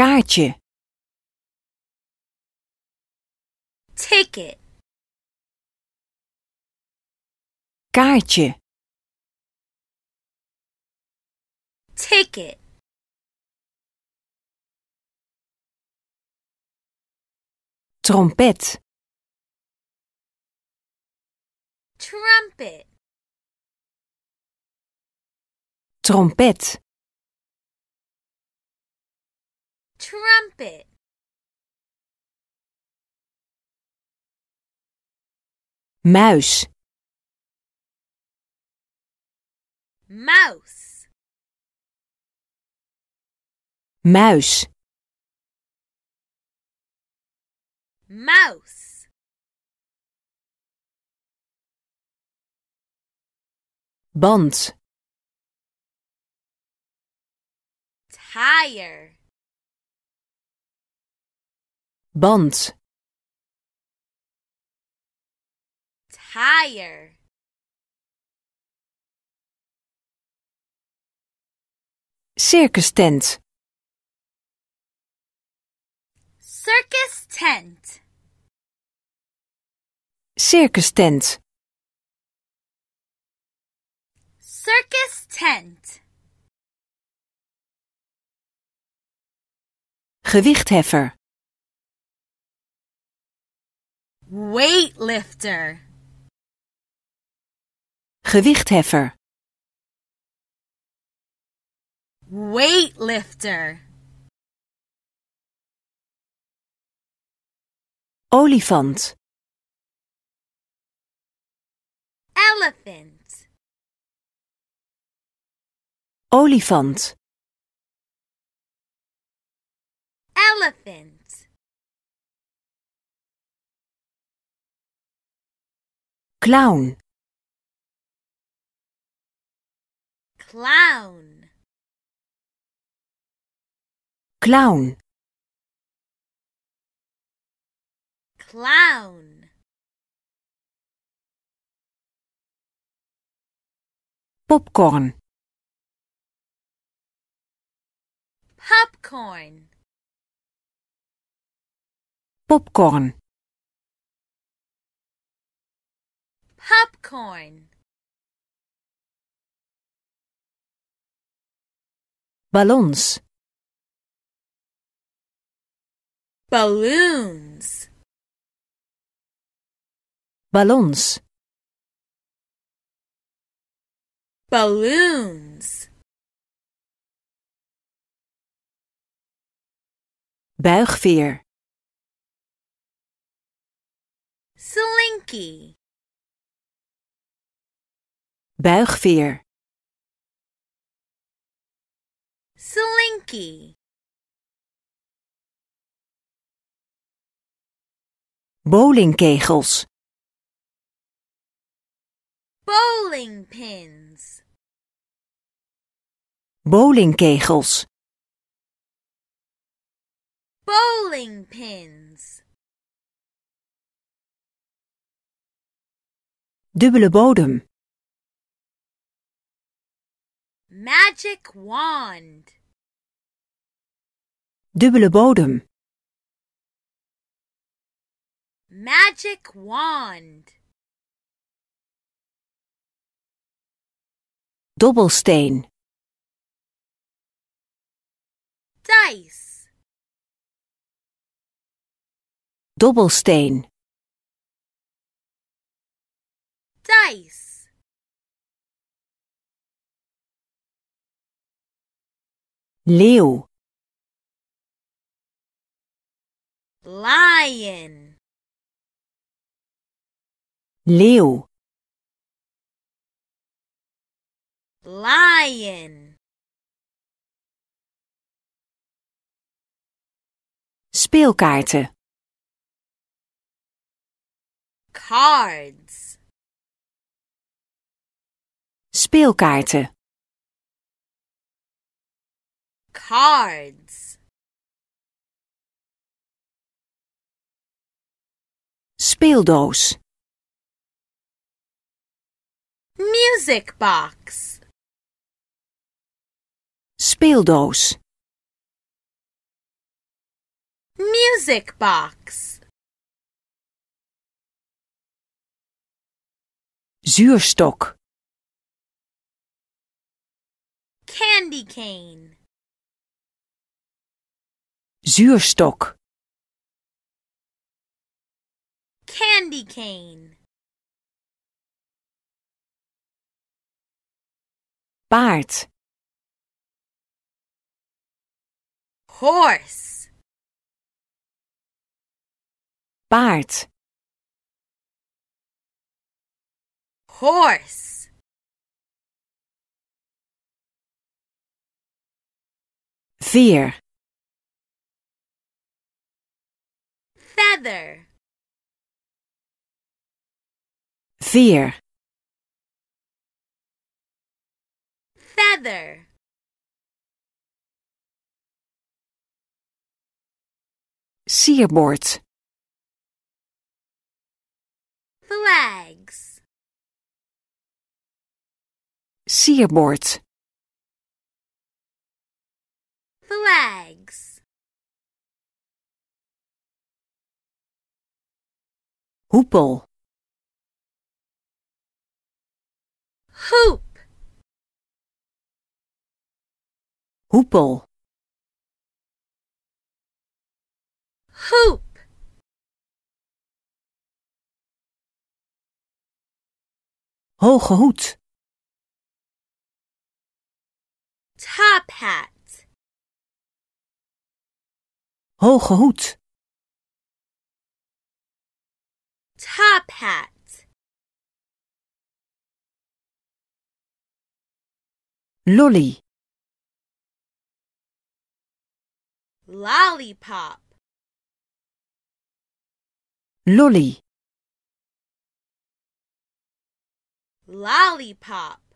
kaartje ticket kaartje ticket trompet trumpet trompet trumpet Mouse. mouse Mouse. mouse band tire band tire circus tent circus tent circus tent circus tent gewichtheffer weightlifter. Gewichtheffer. Weightlifter. Olifant. Elephant. Olifant. Elephant. clown clown clown clown popcorn popcorn popcorn popcorn balloons balloons ballons balloons buigveer slinky Buigveer. Slinky. Bowlingkegels. Bowling pins. Bowlingkegels. Bowling pins. Dubbele bodem. magic wand. Dubbele bodem. Magic wand. Dobbelsteen. Dice. Dobbelsteen. Dice. leeuw lion leeuw lion speelkaarten cards speelkaarten cards. Speeldoos. Music box. Speeldoos. Music box. Zuurstok. Candy cane. zuurstok. Candy cane. Paard. Horse. Paard. Horse. Veer. together. Fear. Feather. Sierboord. Flags. Sierboord. Flags. hoepel hoop hoepel hoop hoge hoed top hat hoge hoed top hat. Lolly. Lollipop. Lolly. Lollipop.